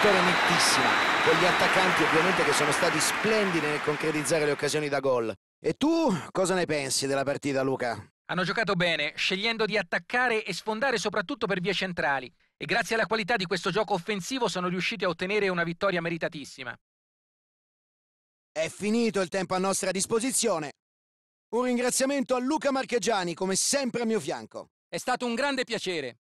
vittoria nettissima, con gli attaccanti ovviamente che sono stati splendidi nel concretizzare le occasioni da gol. E tu cosa ne pensi della partita, Luca? Hanno giocato bene, scegliendo di attaccare e sfondare soprattutto per vie centrali e grazie alla qualità di questo gioco offensivo sono riusciti a ottenere una vittoria meritatissima. È finito il tempo a nostra disposizione. Un ringraziamento a Luca Marchegiani, come sempre a mio fianco. È stato un grande piacere.